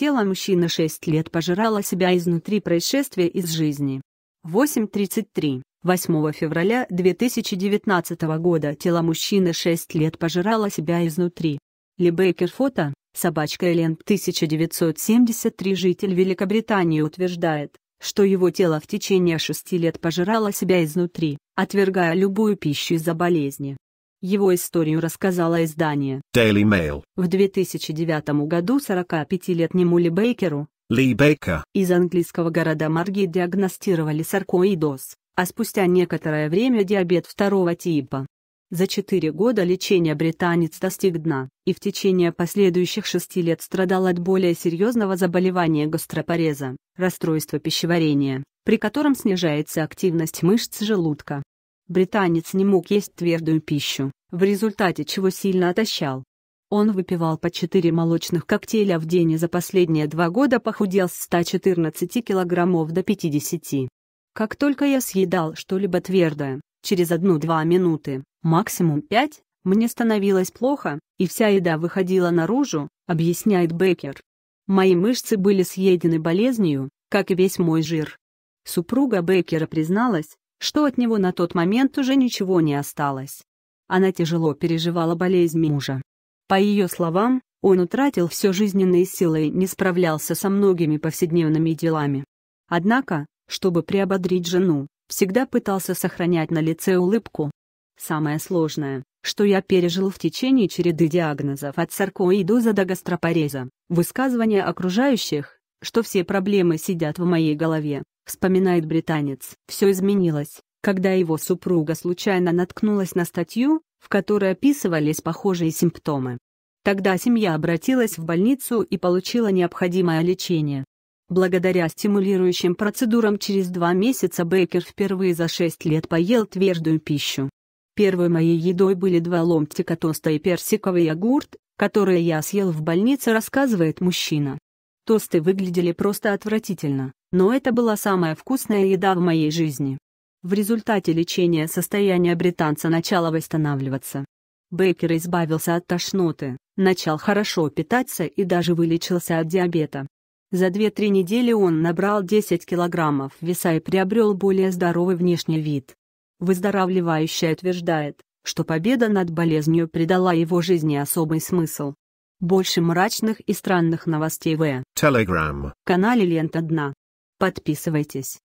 тело мужчины 6 лет пожирало себя изнутри происшествия из жизни. 8.33. 8 февраля 2019 года тело мужчины 6 лет пожирало себя изнутри. Либекер фото, собачка Элен 1973 житель Великобритании утверждает, что его тело в течение шести лет пожирало себя изнутри, отвергая любую пищу из-за болезни. Его историю рассказало издание Daily Mail. В 2009 году 45-летнему Ли Бейкеру Ли Бейкер из английского города Марги диагностировали саркоидоз, а спустя некоторое время диабет второго типа. За четыре года лечения британец достиг дна, и в течение последующих шести лет страдал от более серьезного заболевания гастропореза, расстройства пищеварения, при котором снижается активность мышц желудка британец не мог есть твердую пищу, в результате чего сильно отощал. Он выпивал по 4 молочных коктейля в день и за последние два года похудел с 114 килограммов до 50. Как только я съедал что-либо твердое, через 1-2 минуты, максимум 5, мне становилось плохо, и вся еда выходила наружу, объясняет Беккер. Мои мышцы были съедены болезнью, как и весь мой жир. Супруга Беккера призналась, что от него на тот момент уже ничего не осталось. Она тяжело переживала болезнь мужа. По ее словам, он утратил все жизненные силы и не справлялся со многими повседневными делами. Однако, чтобы приободрить жену, всегда пытался сохранять на лице улыбку. Самое сложное, что я пережил в течение череды диагнозов от саркоидоза до гастропореза, высказывания окружающих, что все проблемы сидят в моей голове, вспоминает британец. Все изменилось, когда его супруга случайно наткнулась на статью, в которой описывались похожие симптомы. Тогда семья обратилась в больницу и получила необходимое лечение. Благодаря стимулирующим процедурам через два месяца Бейкер впервые за шесть лет поел твердую пищу. Первой моей едой были два ломтика тоста и персиковый йогурт, которые я съел в больнице, рассказывает мужчина. Тосты выглядели просто отвратительно но это была самая вкусная еда в моей жизни. В результате лечения состояние британца начало восстанавливаться. Бейкер избавился от тошноты, начал хорошо питаться и даже вылечился от диабета. За 2-3 недели он набрал 10 килограммов веса и приобрел более здоровый внешний вид. Выздоравливающий утверждает, что победа над болезнью придала его жизни особый смысл. Больше мрачных и странных новостей в Telegram. канале «Лента дна». Подписывайтесь.